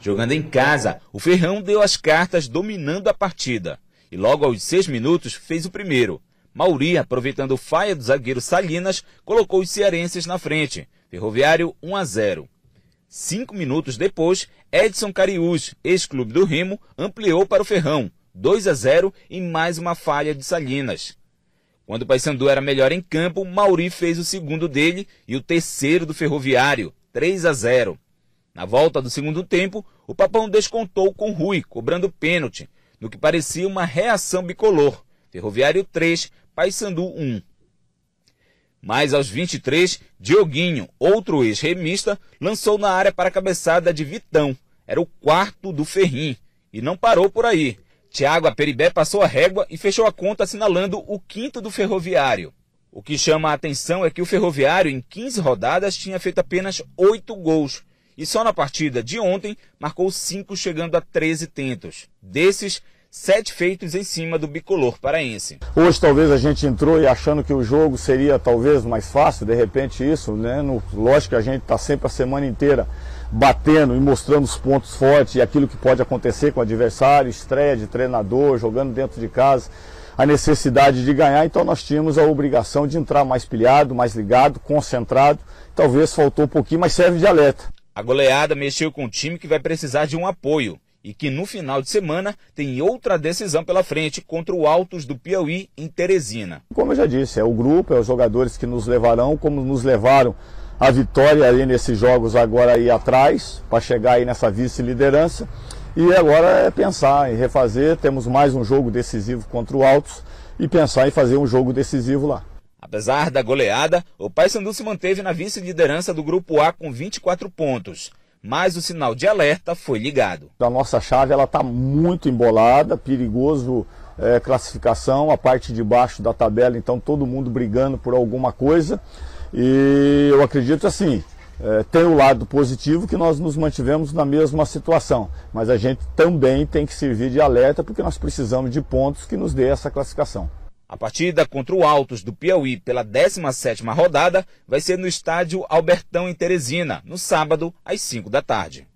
Jogando em casa, o Ferrão deu as cartas dominando a partida. E logo aos seis minutos fez o primeiro. Mauri, aproveitando falha do zagueiro Salinas, colocou os cearenses na frente. Ferroviário 1 a 0. Cinco minutos depois, Edson Cariús, ex-clube do Remo, ampliou para o Ferrão, 2 a 0 e mais uma falha de Salinas. Quando o Paysandu era melhor em campo, Mauri fez o segundo dele e o terceiro do Ferroviário, 3 a 0. Na volta do segundo tempo, o Papão descontou com Rui, cobrando pênalti, no que parecia uma reação bicolor. Ferroviário 3, Paysandu 1. Mas aos 23, Dioguinho, outro ex-remista, lançou na área para a cabeçada de Vitão. Era o quarto do Ferrim. E não parou por aí. Tiago Aperibé passou a régua e fechou a conta assinalando o quinto do Ferroviário. O que chama a atenção é que o Ferroviário, em 15 rodadas, tinha feito apenas 8 gols, e só na partida de ontem marcou 5, chegando a 13 tentos. Desses, sete feitos em cima do bicolor paraense. Hoje talvez a gente entrou e achando que o jogo seria talvez mais fácil, de repente isso, né? No, lógico que a gente está sempre a semana inteira batendo e mostrando os pontos fortes e aquilo que pode acontecer com o adversário, estreia de treinador, jogando dentro de casa, a necessidade de ganhar, então nós tínhamos a obrigação de entrar mais pilhado, mais ligado, concentrado, talvez faltou um pouquinho, mas serve de alerta. A goleada mexeu com um time que vai precisar de um apoio e que no final de semana tem outra decisão pela frente contra o Altos do Piauí em Teresina. Como eu já disse, é o grupo, é os jogadores que nos levarão, como nos levaram a vitória ali nesses jogos agora aí atrás, para chegar aí nessa vice-liderança. E agora é pensar em refazer, temos mais um jogo decisivo contra o Altos e pensar em fazer um jogo decisivo lá. Apesar da goleada, o Paysandu se manteve na vice-liderança do Grupo A com 24 pontos, mas o sinal de alerta foi ligado. A nossa chave ela está muito embolada, perigoso é, classificação, a parte de baixo da tabela, então todo mundo brigando por alguma coisa. E eu acredito assim, é, tem o lado positivo que nós nos mantivemos na mesma situação, mas a gente também tem que servir de alerta porque nós precisamos de pontos que nos dê essa classificação. A partida contra o Altos do Piauí pela 17ª rodada vai ser no estádio Albertão em Teresina, no sábado, às 5 da tarde.